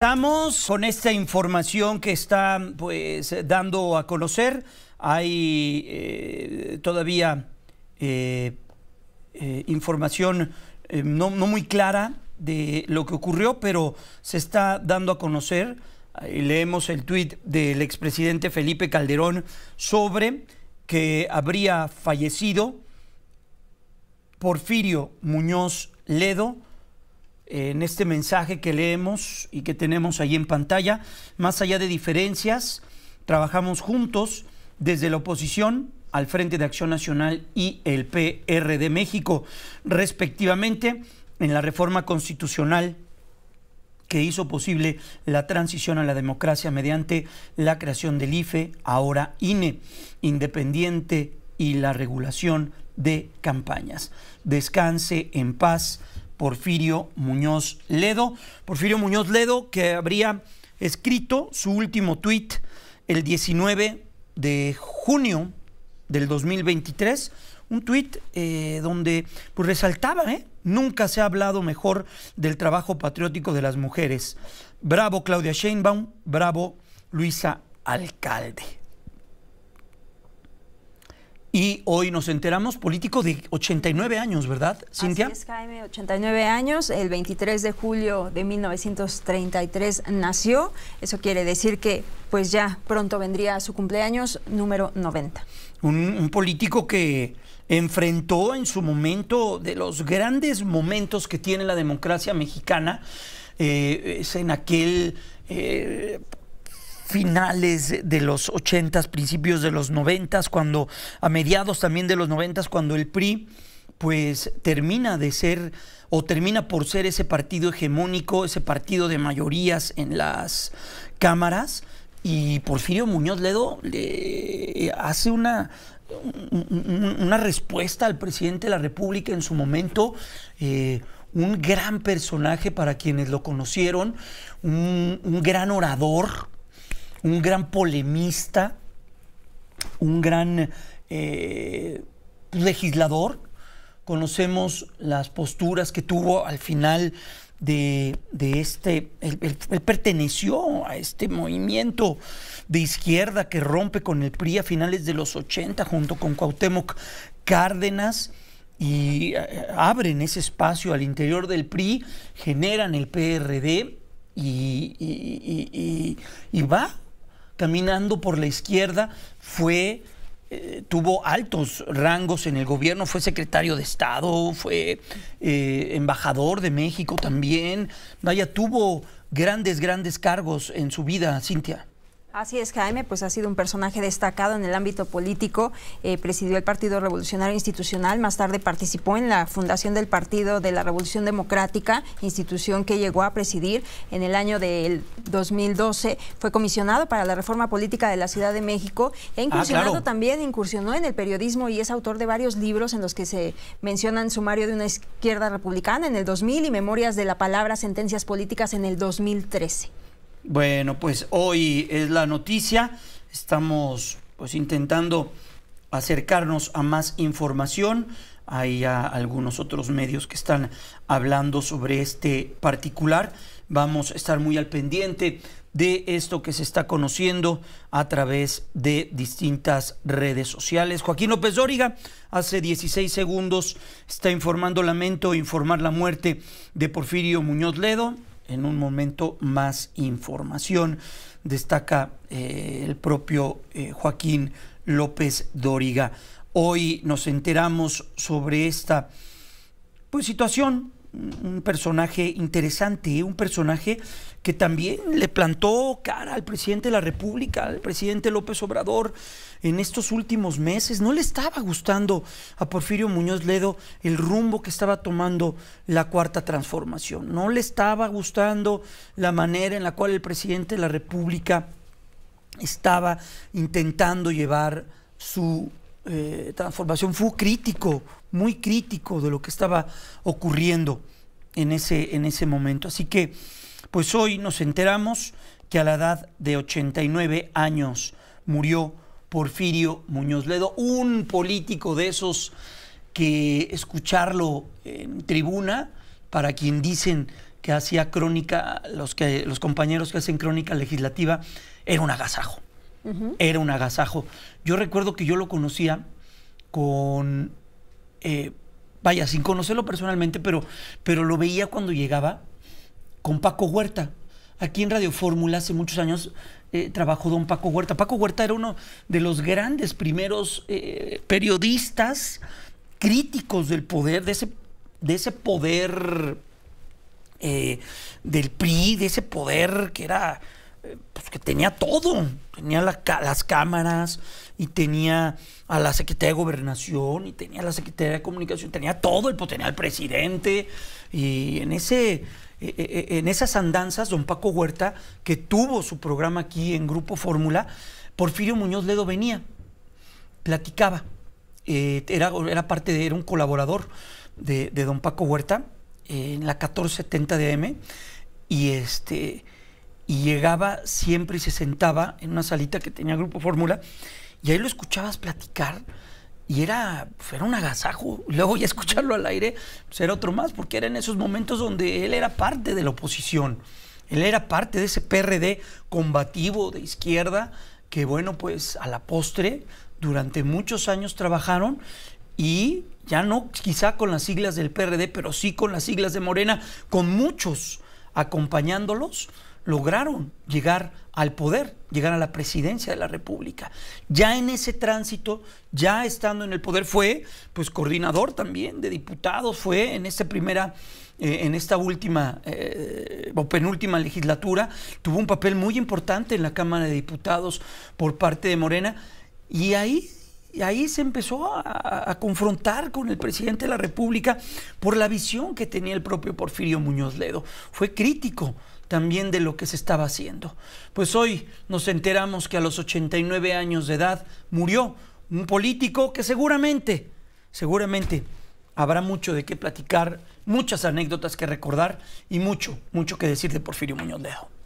Estamos con esta información que está pues dando a conocer. Hay eh, todavía eh, eh, información no, muy clara de lo que ocurrió, pero se está dando a conocer. leemos el tuit del expresidente Felipe Calderón sobre que habría fallecido Porfirio Muñoz Ledo eh, en este mensaje que leemos y que tenemos ahí en pantalla. Más allá de diferencias, trabajamos juntos desde la oposición al Frente de Acción Nacional y el PR de México, respectivamente, en la reforma constitucional que hizo posible la transición a la democracia mediante la creación del IFE, ahora INE, independiente y la regulación de campañas. Descanse en paz Porfirio Muñoz Ledo. Porfirio Muñoz Ledo que habría escrito su último tuit el 19 de junio del 2023, un tuit eh, donde pues, resaltaba, ¿eh? nunca se ha hablado mejor del trabajo patriótico de las mujeres. Bravo Claudia Sheinbaum, bravo Luisa Alcalde. Y hoy nos enteramos, político de 89 años, ¿verdad, Cintia? es, Jaime, 89 años. El 23 de julio de 1933 nació. Eso quiere decir que pues ya pronto vendría su cumpleaños número 90. Un, político que enfrentó en su momento de los grandes momentos que tiene la democracia mexicana. Eh, es en aquel eh, finales de los 80, principios de los 90, cuando a mediados también de los 90, cuando el PRI pues termina de ser o termina por ser ese partido hegemónico, ese partido de mayorías en las cámaras. Y Porfirio Muñoz Ledo le eh, hace una, una respuesta al presidente de la República en su momento. Eh, un gran personaje para quienes lo conocieron, un gran orador, un gran polemista, un gran eh, legislador. Conocemos las posturas que tuvo al final de, este, él, perteneció a este movimiento de izquierda que rompe con el PRI a finales de los 80 junto con Cuauhtémoc Cárdenas y eh, abren ese espacio al interior del PRI, generan el PRD y va caminando por la izquierda, fue eh, tuvo altos rangos en el gobierno, fue secretario de Estado, fue eh, embajador de México también. Vaya, tuvo grandes, grandes cargos en su vida, Cintia. Así es, Jaime, pues ha sido un personaje destacado en el ámbito político, eh, presidió el Partido Revolucionario Institucional, más tarde participó en la fundación del Partido de la Revolución Democrática, institución que llegó a presidir en el año del 2012, fue comisionado para la reforma política de la Ciudad de México e ah, incursionado también, incursionó en el periodismo y es autor de varios libros en los que se mencionan Sumario de una izquierda republicana en el 2000 y Memorias de la Palabra, Sentencias Políticas en el 2013. Bueno, pues hoy es la noticia. Estamos pues intentando acercarnos a más información. Hay algunos otros medios que están hablando sobre este particular. Vamos a estar muy al pendiente de esto que se está conociendo a través de distintas redes sociales. Joaquín López Dóriga hace 16 segundos está informando lamento informar la muerte de Porfirio Muñoz Ledo, en un momento más información, destaca eh, el propio eh, Joaquín López Dóriga. Hoy nos enteramos sobre esta pues, situación, un personaje interesante, un personaje que también le plantó cara al presidente de la República, al presidente López Obrador, en estos últimos meses. No le estaba gustando a Porfirio Muñoz Ledo el rumbo que estaba tomando la cuarta transformación. No le estaba gustando la manera en la cual el presidente de la República estaba intentando llevar su eh, transformación. Fue crítico, muy crítico de lo que estaba ocurriendo en ese, en ese momento. Así que pues hoy nos enteramos que a la edad de 89 años murió Porfirio Muñoz Ledo, un político de esos que escucharlo en tribuna, para quien dicen que hacía crónica, los, que, los compañeros que hacen crónica legislativa, era un agasajo. Era un agasajo. Yo recuerdo que yo lo conocía con, eh, vaya, sin conocerlo personalmente, pero, pero lo veía cuando llegaba con Paco Huerta. Aquí en Radio Fórmula hace muchos años eh, trabajó don Paco Huerta. Paco Huerta era uno de los grandes primeros eh, periodistas críticos del poder, de ese, de ese poder eh, del PRI, de ese poder que era pues que tenía todo. Tenía las cámaras y tenía a la Secretaría de Gobernación y tenía a la Secretaría de Comunicación, tenía todo, el, pues, tenía al presidente. Y en, ese, e, e, e, en esas andanzas, don Paco Huerta, que tuvo su programa aquí en Grupo Fórmula, Porfirio Muñoz Ledo venía, platicaba. Eh, era, era, parte de, era un colaborador de, don Paco Huerta eh, en la 1470 de Y este y llegaba siempre y se sentaba en una salita que tenía Grupo Fórmula y ahí lo escuchabas platicar y era, pues, un agasajo. Luego ya escucharlo al aire pues era otro más porque era en esos momentos donde él era parte de la oposición. Él era parte de ese PRD combativo de izquierda que bueno, pues a la postre durante muchos años trabajaron y ya no quizá con las siglas del PRD, pero sí con las siglas de Morena, con muchos acompañándolos lograron llegar al poder, llegar a la presidencia de la República. Ya en ese tránsito, ya estando en el poder, fue pues coordinador también de diputados, fue en esta primera, eh, en esta última eh, o penúltima legislatura, tuvo un papel muy importante en la Cámara de Diputados por parte de Morena y ahí ahí se empezó a, a, confrontar con el presidente de la República por la visión que tenía el propio Porfirio Muñoz Ledo. Fue crítico también de lo que se estaba haciendo. Pues hoy nos enteramos que a los 89 años de edad murió un político que seguramente, seguramente habrá mucho de qué platicar, muchas anécdotas que recordar y mucho, mucho que decir de Porfirio Muñoz Ledo.